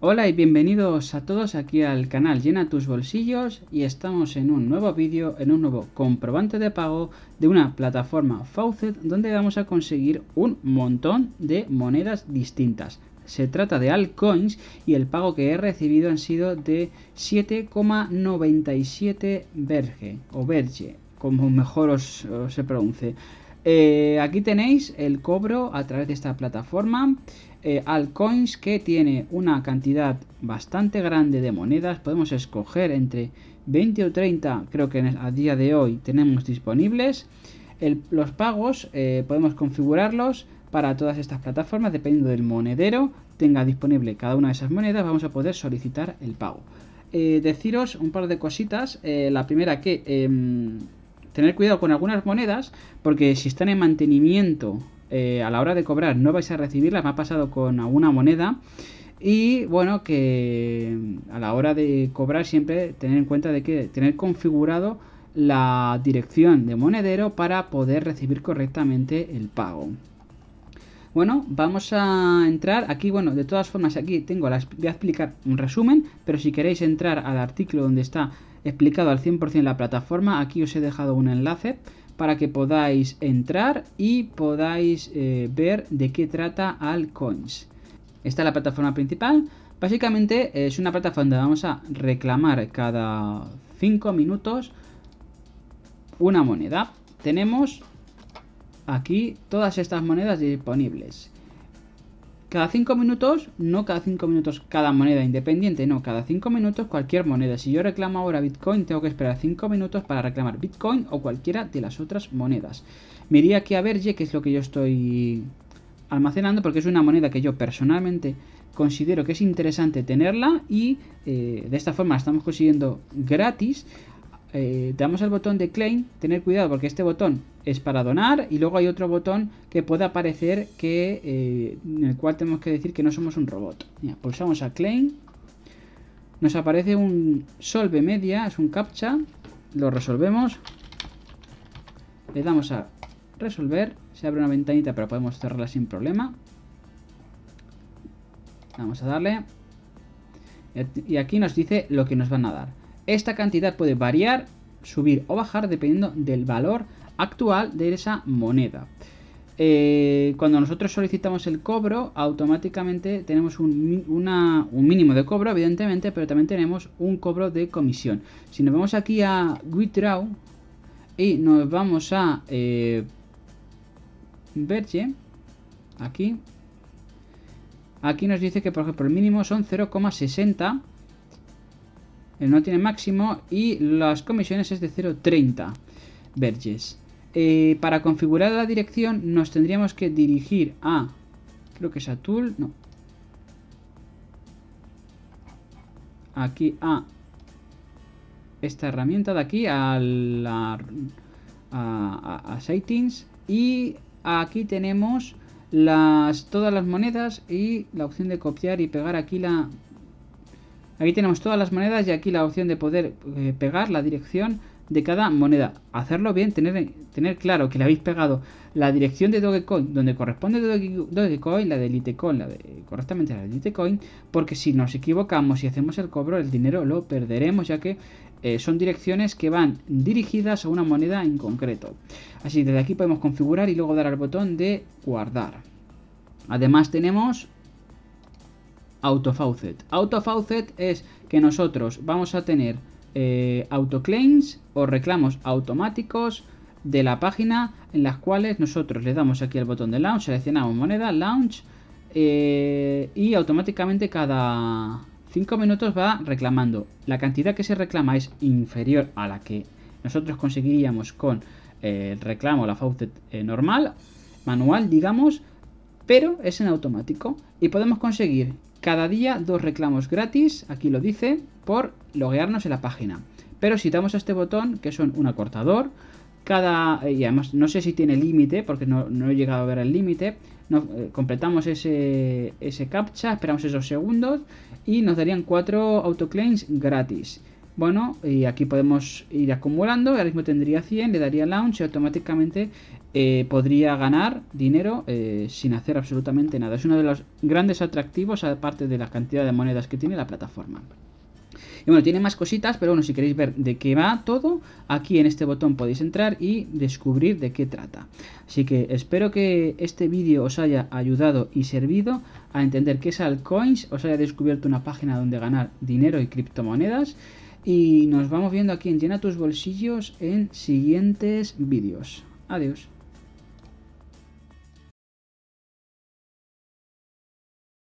Hola y bienvenidos a todos aquí al canal Llena tus bolsillos y estamos en un nuevo vídeo, en un nuevo comprobante de pago de una plataforma Faucet donde vamos a conseguir un montón de monedas distintas. Se trata de altcoins y el pago que he recibido han sido de 7,97 verge o verge, como mejor os, se pronuncie. Eh, aquí tenéis el cobro a través de esta plataforma eh, altcoins que tiene una cantidad bastante grande de monedas. Podemos escoger entre 20 o 30, creo que a día de hoy tenemos disponibles. los pagos eh, podemos configurarlos para todas estas plataformas, dependiendo del monedero tenga disponible cada una de esas monedas, vamos a poder solicitar el pago. Eh, deciros un par de cositas. Eh, la primera que em, tener cuidado con algunas monedas, porque si están en mantenimiento eh, a la hora de cobrar no vais a recibirla, me ha pasado con alguna moneda. Y bueno, que a la hora de cobrar siempre tener en cuenta de que tener configurado la dirección de monedero para poder recibir correctamente el pago. Bueno, vamos a entrar aquí, bueno, de todas formas aquí tengo, las, voy a explicar un resumen, pero si queréis entrar al artículo donde está explicado al 100% la plataforma. Aquí os he dejado un enlace para que podáis entrar y podáis eh, ver de qué trata Alcoins. Esta es la plataforma principal. Básicamente eh, es una plataforma donde vamos a reclamar cada 5 minutos una moneda. Tenemos aquí todas estas monedas disponibles. Cada 5 minutos, no cada 5 minutos cada moneda independiente, no, cada 5 minutos cualquier moneda. Si yo reclamo ahora Bitcoin, tengo que esperar 5 minutos para reclamar Bitcoin o cualquiera de las otras monedas. Me iría aquí a Verge, que es lo que yo estoy almacenando, porque es una moneda que yo personalmente considero que es interesante tenerla y eh, de esta forma la estamos consiguiendo gratis. Eh, damos al botón de claim, tener cuidado porque este botón es para donar y luego hay otro botón que puede aparecer que eh, en el cual tenemos que decir que no somos un robot. pulsamos a claim, nos aparece un solve media, es un captcha, lo resolvemos, le damos a resolver, se abre una ventanita pero podemos cerrarla sin problema. Vamos a darle y aquí nos dice lo que nos van a dar. Esta cantidad puede variar, subir o bajar dependiendo del valor actual de esa moneda. Eh, cuando nosotros solicitamos el cobro, automáticamente tenemos un, mínimo de cobro, evidentemente, pero también tenemos un cobro de comisión. Si nos vamos aquí a Withdraw y nos vamos a eh, Verge, aquí, aquí nos dice que, por ejemplo, el mínimo son 0,60 no tiene máximo y las comisiones es de 0,30 verges. Eh, para configurar la dirección nos tendríamos que dirigir a, creo que es a tool, no. Aquí a esta herramienta de aquí, a, settings y aquí tenemos las, todas las monedas y la opción de copiar y pegar aquí la Aquí tenemos todas las monedas y aquí la opción de poder eh, pegar la dirección de cada moneda. Hacerlo bien, tener, claro que le habéis pegado la dirección de Dogecoin donde corresponde Dogecoin, la de Litecoin, la de, correctamente la de Litecoin, porque si nos equivocamos y hacemos el cobro, el dinero lo perderemos, ya que eh, son direcciones que van dirigidas a una moneda en concreto. Así, desde aquí podemos configurar y luego dar al botón de guardar. Además tenemos autofaucet. Autofaucet es que nosotros vamos a tener eh, autoclaims o reclamos automáticos de la página en las cuales nosotros le damos aquí al botón de launch, seleccionamos moneda, launch eh, y automáticamente cada 5 minutos va reclamando. La cantidad que se reclama es inferior a la que nosotros conseguiríamos con eh, el reclamo, la faucet normal, manual, digamos, pero es en automático y podemos conseguir cada día dos reclamos gratis, aquí lo dice, por loguearnos en la página. Pero si damos a este botón, que son un acortador, cada... Eh, y además no sé si tiene límite, porque no, he llegado a ver el límite. Eh, completamos ese, ese captcha, esperamos esos segundos y nos darían cuatro autoclaims gratis. Bueno, y aquí podemos ir acumulando. Ahora mismo tendría 100, le daría launch y automáticamente eh, podría ganar dinero eh, sin hacer absolutamente nada. Es uno de los grandes atractivos, aparte de la cantidad de monedas que tiene la plataforma. Y bueno, tiene más cositas, pero bueno, si queréis ver de qué va todo, aquí en este botón podéis entrar y descubrir de qué trata. Así que espero que este vídeo os haya ayudado y servido a entender qué es altcoins, os haya descubierto una página donde ganar dinero y criptomonedas. Y nos vamos viendo aquí en Llena tus bolsillos en siguientes vídeos. Adiós.